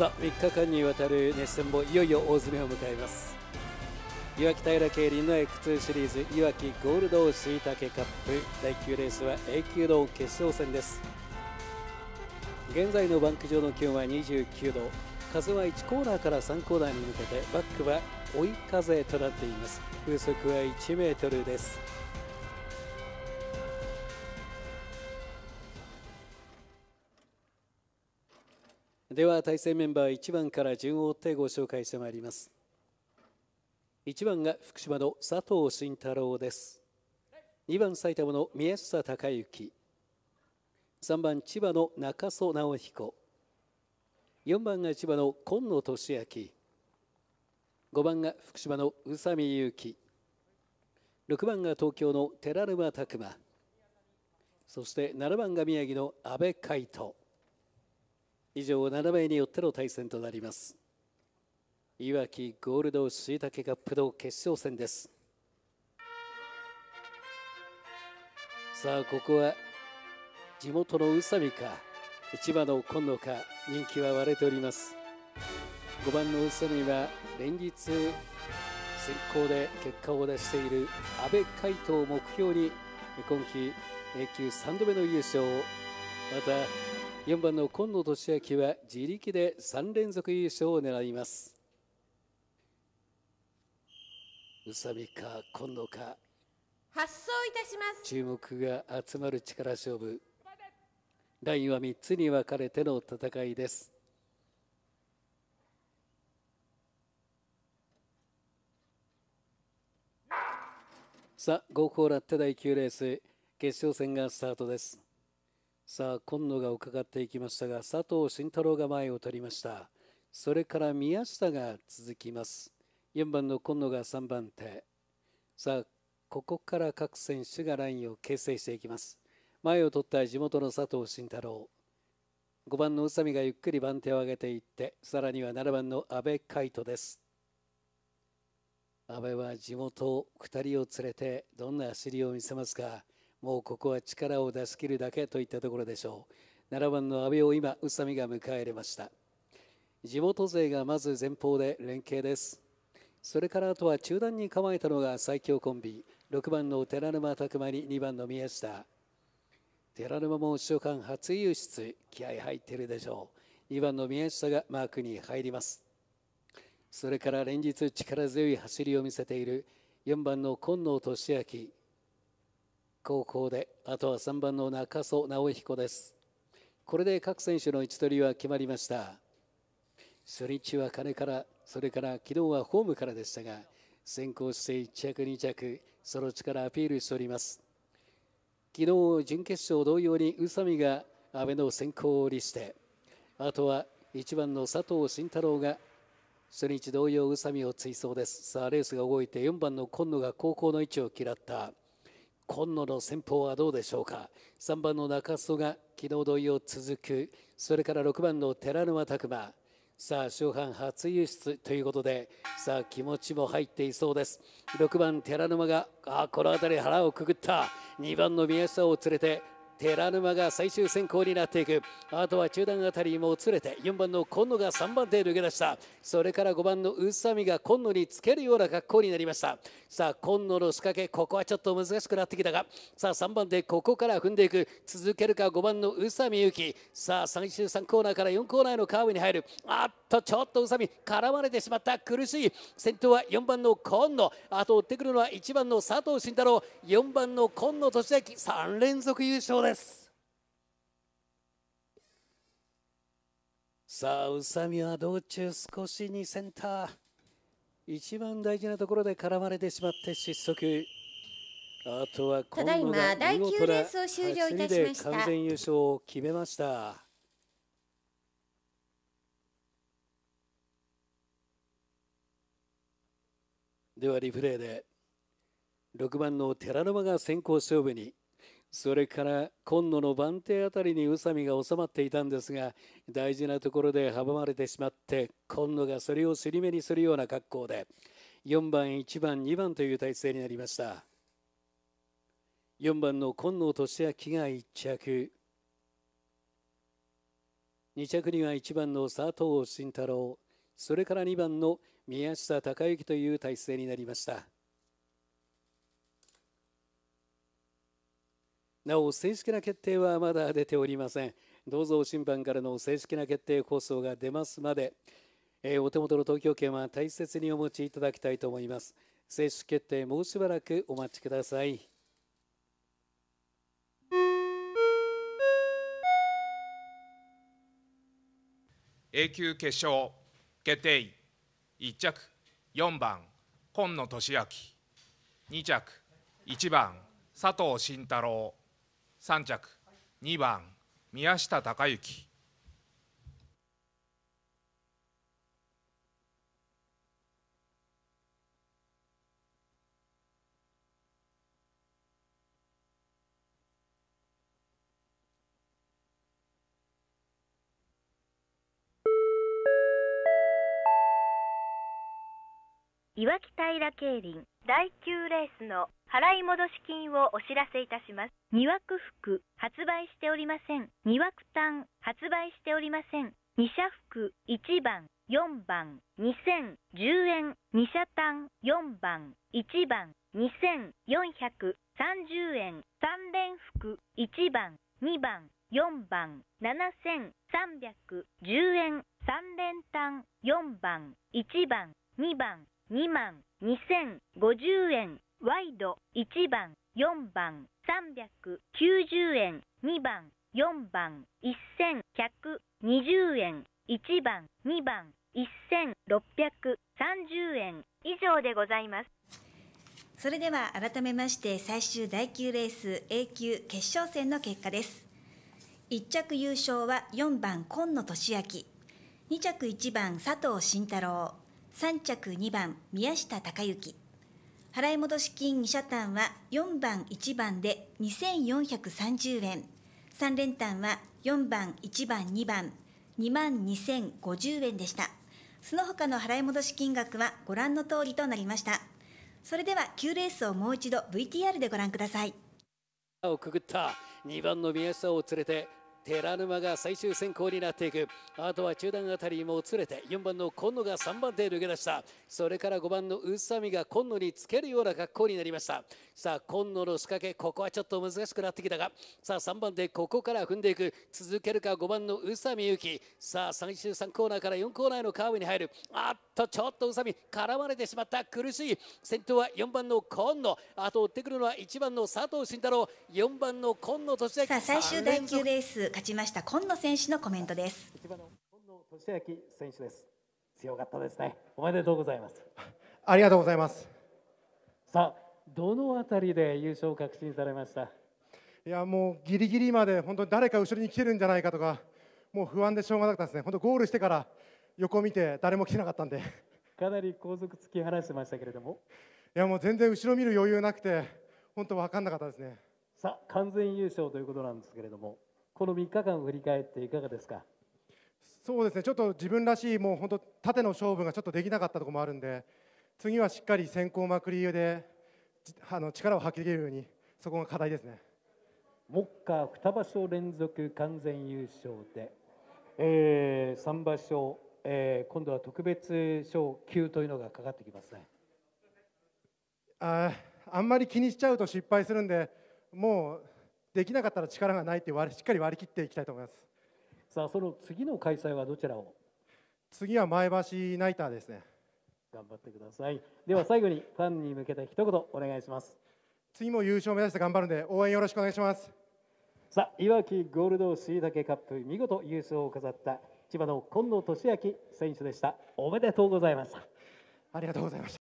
さあ3日間にわたる熱戦もいよいよ大詰めを迎えますいわき平競輪の X2 シリーズいわきゴールドしいたけカップ第9レースは A 級の決勝戦です現在のバンク上の気温は29度風は1コーナーから3コーナーに向けてバックは追い風となっています風速は1メートルですでは対戦メンバー1番から順を追ってご紹介してまいります1番が福島の佐藤慎太郎です2番埼玉の宮下隆之3番千葉の中曽直彦4番が千葉の今野俊明5番が福島の宇佐美祐希6番が東京の寺沼拓磨そして7番が宮城の阿部海斗以上7名によっての対戦となりますいわきゴールドしいたけカップの決勝戦ですさあここは地元の宇佐美か千葉の今野か人気は割れております5番の宇佐美は連日先行で結果を出している阿部海斗を目標に今季永久3度目の優勝また4番の今野俊明は自力で3連続優勝を狙います宇佐美か今野か発送いたします注目が集まる力勝負ラインは3つに分かれての戦いですさあ、ゴーラッテ第9レース決勝戦がスタートです。さあ今野が伺っていきましたが佐藤慎太郎が前を取りましたそれから宮下が続きます4番の今野が3番手さあここから各選手がラインを形成していきます前を取った地元の佐藤慎太郎5番の宇佐美がゆっくり番手を上げていってさらには7番の阿部海斗です阿部は地元2人を連れてどんな走りを見せますかもうここは力を出し切るだけといったところでしょう7番の阿部を今宇佐美が迎え入れました地元勢がまず前方で連携ですそれからあとは中段に構えたのが最強コンビ6番の寺沼拓磨に2番の宮下寺沼も首相間初優出気合入ってるでしょう2番の宮下がマークに入りますそれから連日力強い走りを見せている4番の金野俊明高校であとは3番の中曽直彦ですこれで各選手の位置取りは決まりました初日は金からそれから昨日はホームからでしたが先行して1着2着その力アピールしております昨日準決勝同様に宇佐美が阿部の先行を利してあとは1番の佐藤慎太郎が初日同様宇佐美を追走ですさあレースが動いて4番の今野が高校の位置を嫌った今野の戦法はどうでしょうか3番の中曽が昨日同様続くそれから6番の寺沼拓磨さあ初版初輸出ということでさあ気持ちも入っていそうです6番寺沼があこの辺り腹をくぐった2番の宮下を連れて寺沼が最終選考になっていくあとは中段あたりもつれて4番の今野が3番手抜け出したそれから5番の宇佐美が今野につけるような格好になりましたさあ今野の仕掛けここはちょっと難しくなってきたがさあ3番手ここから踏んでいく続けるか5番の宇佐美ゆきさあ最終3コーナーから4コーナーへのカーブに入るあっとちょっと宇佐美絡まれてしまった苦しい先頭は4番の今野あと追ってくるのは1番の佐藤慎太郎4番の今野俊明3連続優勝ですですさあ宇佐美は道中少しにセンター一番大事なところで絡まれてしまって失速あとはただいま第9レースを終了いたしました完全優勝を決めましたではリプレイで6番の寺沼が先行勝負にそれから今野の番手あたりに宇佐美が収まっていたんですが大事なところで阻まれてしまって今野がそれを尻目にするような格好で4番1番2番という体制になりました4番の今野俊明が1着2着には1番の佐藤慎太郎それから2番の宮下隆之という体制になりました。なお正式な決定はまだ出ておりませんどうぞ審判からの正式な決定放送が出ますまで、えー、お手元の投票券は大切にお持ちいただきたいと思います正式決定もうしばらくお待ちください永久決勝決定1着4番今野俊明2着1番佐藤慎太郎3着2番宮下孝之いわき平競輪第9レースの払い戻し金をお知らせいたします。二枠服、発売しておりません。二枠単、発売しておりません。二社服、1番、4番、2010円。二社単、4番、1番、2430円。三連服、1番、2番、4番、7310円。三連単、4番、1番、2番、2万2050円。ワイド1番、4番、390円、2番、4番、1120円、1番、2番、1630円以上でございます。それでは改めまして最終第9レース A 級決勝戦の結果です。1着優勝は4番今野俊明、2着1番佐藤慎太郎、3着2番宮下隆之。払い戻し金二社単は4番1番で2430円3連単は4番1番2番2万2050円でしたその他の払い戻し金額はご覧の通りとなりましたそれでは9レースをもう一度 VTR でご覧くださいをくぐった2番の宮下を連れて寺沼が最終選考になっていくあとは中段あたりもつれて4番の今野が3番手抜け出したそれから5番の宇佐美が今野につけるような格好になりましたさあ今野の仕掛けここはちょっと難しくなってきたがさあ3番手ここから踏んでいく続けるか5番の宇佐美ゆきさあ最終3コーナーから4コーナーへのカーブに入るあっとちょっと宇佐美絡まれてしまった苦しい先頭は4番の今野あと追ってくるのは1番の佐藤慎太郎4番の今野俊明さあ最終第9レース勝ちました今野選手のコメントです今野俊明選手です強かったですねおめでとうございます ありがとうございますさあどのあたりで優勝を確信されましたいやもうギリギリまで本当に誰か後ろに来てるんじゃないかとかもう不安でしょうがなかったですね本当ゴールしてから横見て誰も来てなかったんでかなり後続突き放してましたけれどもいやもう全然後ろ見る余裕なくて本当分かんなかったですねさあ完全優勝ということなんですけれどもこの3日間振り返っていかがですかそうですねちょっと自分らしいもう本当縦の勝負がちょっとできなかったところもあるんで次はしっかり先行まくりであの力を発揮できるようにそこが課題ですね。目下2場所連続完全優勝で、えー、3場所、えー、今度は特別賞級というのがかかってきますねああんまり気にしちゃうと失敗するんでもうできなかったら力がないって割しっかり割り切っていきたいと思いますさあその次の開催はどちらを次は前橋ナイターですね頑張ってくださいでは最後にファンに向けて一言お願いします次も優勝目指して頑張るんで応援よろしくお願いしますさあいわきゴールドしいたけカップ見事優勝を飾った千葉の近野俊明選手でしたおめでとうございましたありがとうございました